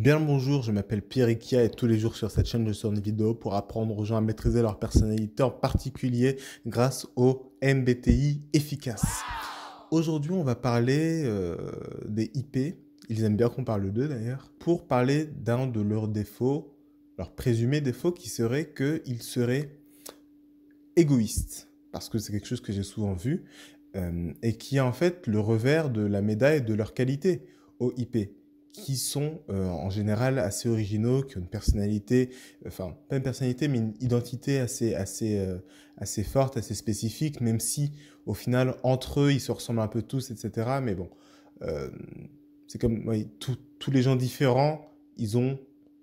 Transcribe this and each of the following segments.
Bien bonjour, je m'appelle Pierre Ikia et tous les jours sur cette chaîne je sors une vidéo pour apprendre aux gens à maîtriser leur personnalité en particulier grâce au MBTI efficace. Aujourd'hui on va parler euh, des IP, ils aiment bien qu'on parle d'eux d'ailleurs, pour parler d'un de leurs défauts, leur présumé défaut qui serait qu'ils seraient égoïstes. Parce que c'est quelque chose que j'ai souvent vu euh, et qui est en fait le revers de la médaille de leur qualité au IP qui sont euh, en général assez originaux, qui ont une personnalité, enfin pas une personnalité, mais une identité assez, assez, euh, assez forte, assez spécifique, même si au final entre eux ils se ressemblent un peu tous, etc. Mais bon, euh, c'est comme tous les gens différents, ils ont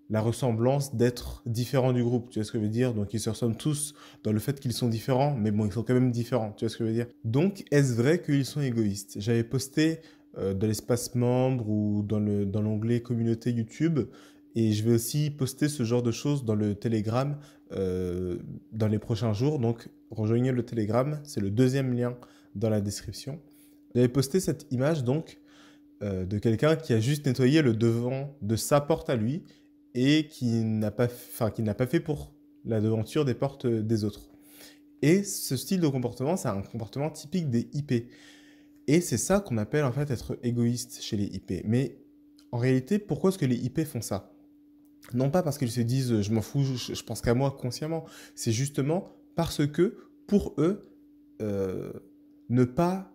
la ressemblance d'être différents du groupe, tu vois ce que je veux dire Donc ils se ressemblent tous dans le fait qu'ils sont différents, mais bon, ils sont quand même différents, tu vois ce que je veux dire Donc est-ce vrai qu'ils sont égoïstes J'avais posté euh, de l'espace membre ou dans l'onglet communauté YouTube. Et je vais aussi poster ce genre de choses dans le Telegram euh, dans les prochains jours. Donc rejoignez le Telegram, c'est le deuxième lien dans la description. J'avais posté cette image donc euh, de quelqu'un qui a juste nettoyé le devant de sa porte à lui et qui n'a pas, qui n'a pas fait pour la devanture des portes des autres. Et ce style de comportement, c'est un comportement typique des IP. Et c'est ça qu'on appelle en fait être égoïste chez les IP. Mais en réalité, pourquoi est-ce que les IP font ça Non pas parce qu'ils se disent je m'en fous, je, pense qu'à moi consciemment. C'est justement parce que pour eux, euh, ne pas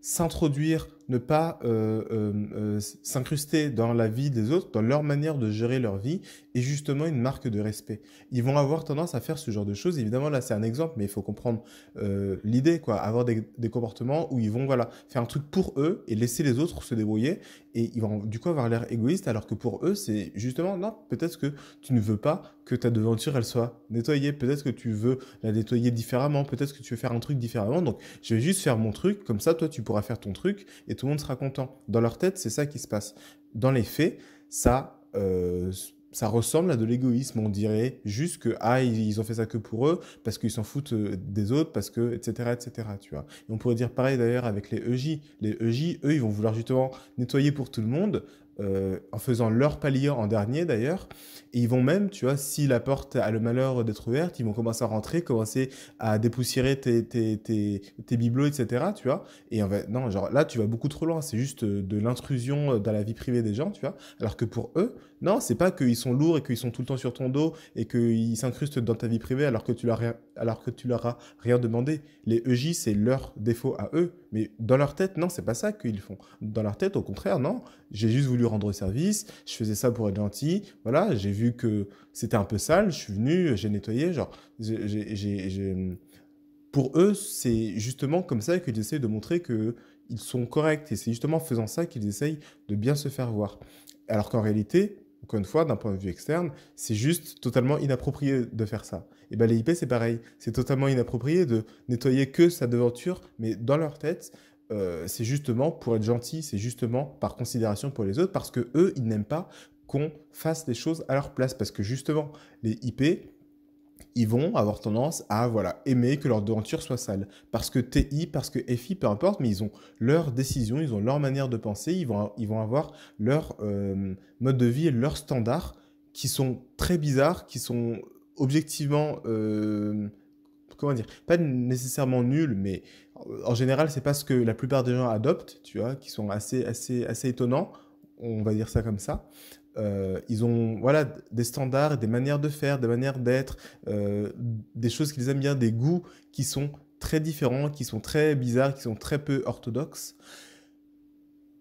s'introduire ne pas euh, euh, euh, s'incruster dans la vie des autres, dans leur manière de gérer leur vie, est justement une marque de respect. Ils vont avoir tendance à faire ce genre de choses. Évidemment, là, c'est un exemple, mais il faut comprendre l'idée, quoi. Avoir des, des, comportements où ils vont, voilà, faire un truc pour eux et laisser les autres se débrouiller. Et ils vont, du coup, avoir l'air égoïste, alors que pour eux, c'est justement, non, peut-être que tu ne veux pas que ta devanture, elle soit nettoyée. Peut-être que tu veux la nettoyer différemment. Peut-être que tu veux faire un truc différemment. Donc, je vais juste faire mon truc. Comme ça, toi, tu pourras faire ton truc. Et et tout le monde sera content. Dans leur tête, c'est ça qui se passe. Dans les faits, ça, euh, ça ressemble à de l'égoïsme. On dirait juste que ah ils ont fait ça que pour eux parce qu'ils s'en foutent euh, des autres parce que etc etc. Tu vois. on pourrait dire pareil d'ailleurs avec les EJ. Les EJ, eux, ils vont vouloir justement nettoyer pour tout le monde euh, en faisant leur palier en dernier d'ailleurs. Et ils vont même, tu vois, si la porte a le malheur d'être ouverte, ils vont commencer à rentrer, commencer à dépoussiérer tes, bibelots, etc. Tu vois. Et en fait, non, genre là, tu vas beaucoup trop loin. C'est juste euh, de l'intrusion euh, dans la vie privée des gens, tu vois. Alors que pour eux, non, c'est pas qu'ils sont lourds et qu'ils sont tout le temps sur ton dos et qu'ils s'incrustent dans ta vie privée alors que tu leur, alors que tu leur as rien demandé. Les EJ, c'est leur défaut à eux mais dans leur tête, non, c'est pas ça qu'ils font. Dans leur tête, au contraire, non, j'ai juste voulu rendre service, je faisais ça pour être gentil, voilà, j'ai vu que c'était un peu sale, je suis venu, j'ai nettoyé, genre, Pour eux, c'est justement comme ça qu'ils essaient de montrer que ils sont corrects. Et c'est justement en faisant ça qu'ils essayent de bien se faire voir. Alors qu'en réalité, encore une fois, d'un point de vue externe, c'est juste totalement inapproprié de faire ça. Et bien les IP, c'est pareil. C'est totalement inapproprié de nettoyer que sa devanture, mais dans leur tête, euh, c'est justement pour être gentil, c'est justement par considération pour les autres, parce que eux, ils n'aiment pas qu'on fasse des choses à leur place. Parce que justement, les IP, ils vont avoir tendance à voilà, aimer que leur denture soit sale. Parce que TI, parce que FI, peu importe, mais ils ont leur décision, ils ont leur manière de penser, ils vont, ils vont avoir leur euh, mode de vie et leurs standards qui sont très bizarres, qui sont objectivement... Euh, comment dire, pas nécessairement nuls, mais en général, c'est pas ce que la plupart des gens adoptent, tu vois, qui sont assez, assez, assez étonnants on va dire ça comme ça. Euh, ils ont voilà des standards, des manières de faire, des manières d'être, euh, des choses qu'ils aiment bien, des goûts qui sont très différents, qui sont très bizarres, qui sont très peu orthodoxes.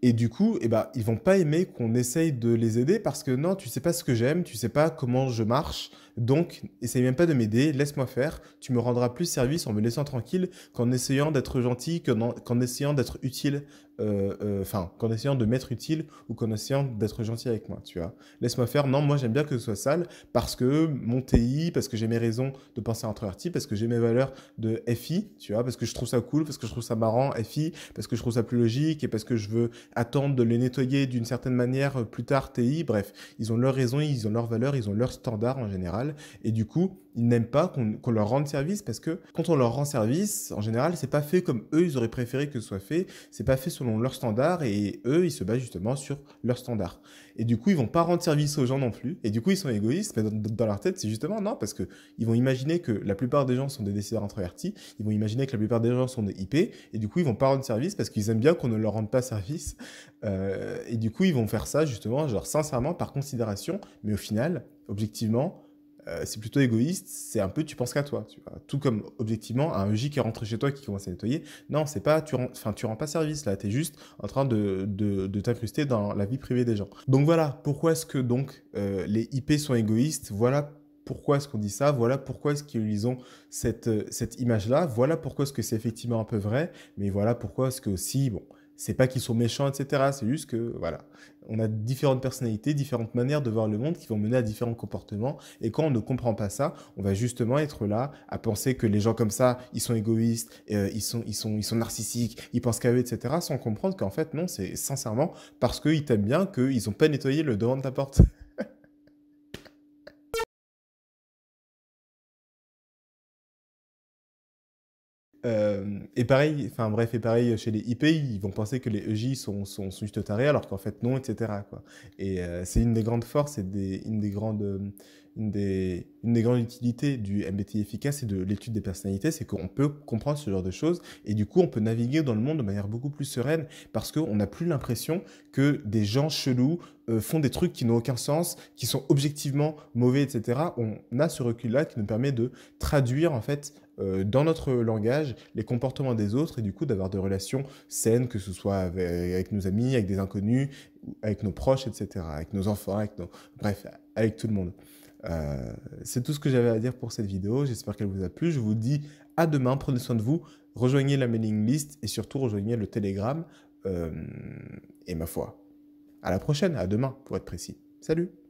Et du coup, eh ben, ils vont pas aimer qu'on essaye de les aider parce que non, tu sais pas ce que j'aime, tu sais pas comment je marche, donc essaye même pas de m'aider, laisse-moi faire, tu me rendras plus service en me laissant tranquille qu'en essayant d'être gentil, qu'en essayant d'être utile, euh, euh, enfin, qu'en essayant de m'être utile ou qu'en essayant d'être gentil avec moi, tu vois. Laisse-moi faire, non, moi j'aime bien que ce soit sale parce que mon TI, parce que j'ai mes raisons de penser introverti, parce que j'ai mes valeurs de FI, tu vois, parce que je trouve ça cool, parce que je trouve ça marrant, FI, parce que je trouve ça plus logique et parce que je veux attendre de les nettoyer d'une certaine manière euh, plus tard, TI, bref, ils ont leurs raisons, ils ont leurs valeurs, ils ont leurs standards en général. Et du coup, ils n'aiment pas qu'on leur rende service parce que quand on leur rend service, en général, c'est pas fait comme eux, ils auraient préféré que ce soit fait. C'est pas fait selon leurs standards et eux, ils se basent justement sur leurs standards. Et du coup, ils vont pas rendre service aux gens non plus. Et du coup, ils sont égoïstes, mais dans, leur tête, c'est justement non, parce que ils vont imaginer que la plupart des gens sont des décideurs introvertis. Ils vont imaginer que la plupart des gens sont des IP. Et du coup, ils vont pas rendre service parce qu'ils aiment bien qu'on ne leur rende pas service. Euh, et du coup, ils vont faire ça justement, genre sincèrement, par considération. Mais au final, objectivement, euh, c'est plutôt égoïste, c'est un peu tu penses qu'à toi, Tout comme objectivement un EJ qui est rentré chez toi qui commence à nettoyer, non, c'est pas tu enfin tu rends pas service là, tu es juste en train de, de, t'incruster dans la vie privée des gens. Donc voilà, pourquoi est-ce que donc euh, les IP sont égoïstes Voilà pourquoi est-ce qu'on dit ça, voilà pourquoi est-ce qu'ils ont cette, cette image-là, voilà pourquoi est-ce que c'est effectivement un peu vrai, mais voilà pourquoi est-ce que aussi, bon, c'est pas qu'ils sont méchants, etc. C'est juste que, voilà, on a différentes personnalités, différentes manières de voir le monde qui vont mener à différents comportements. Et quand on ne comprend pas ça, on va justement être là à penser que les gens comme ça, ils sont égoïstes, euh, ils, sont, ils, sont, ils sont narcissiques, ils pensent qu'à eux, etc. Sans comprendre qu'en fait, non, c'est sincèrement parce qu'ils t'aiment bien qu'ils n'ont pas nettoyé le devant de ta porte. Euh, et pareil, enfin bref, et pareil chez les IP, ils vont penser que les EJ sont, sont, sont juste tarés, alors qu'en fait non, etc. Quoi. Et euh, c'est une des grandes forces et des, une des grandes euh, une des, grandes utilités du MBTI efficace et de l'étude des personnalités, c'est qu'on peut comprendre ce genre de choses et du coup, on peut naviguer dans le monde de manière beaucoup plus sereine parce qu'on n'a plus l'impression que des gens chelous euh, font des trucs qui n'ont aucun sens, qui sont objectivement mauvais, etc. On a ce recul-là qui nous permet de traduire en fait euh, dans notre langage les comportements des autres et du coup d'avoir des relations saines, que ce soit avec, nos amis, avec des inconnus, avec nos proches, etc., avec nos enfants, avec bref, avec tout le monde. Euh, c'est tout ce que j'avais à dire pour cette vidéo. J'espère qu'elle vous a plu. Je vous dis à demain. Prenez soin de vous. Rejoignez la mailing list et surtout rejoignez le Telegram. Euh, et ma foi, à la prochaine, à demain pour être précis. Salut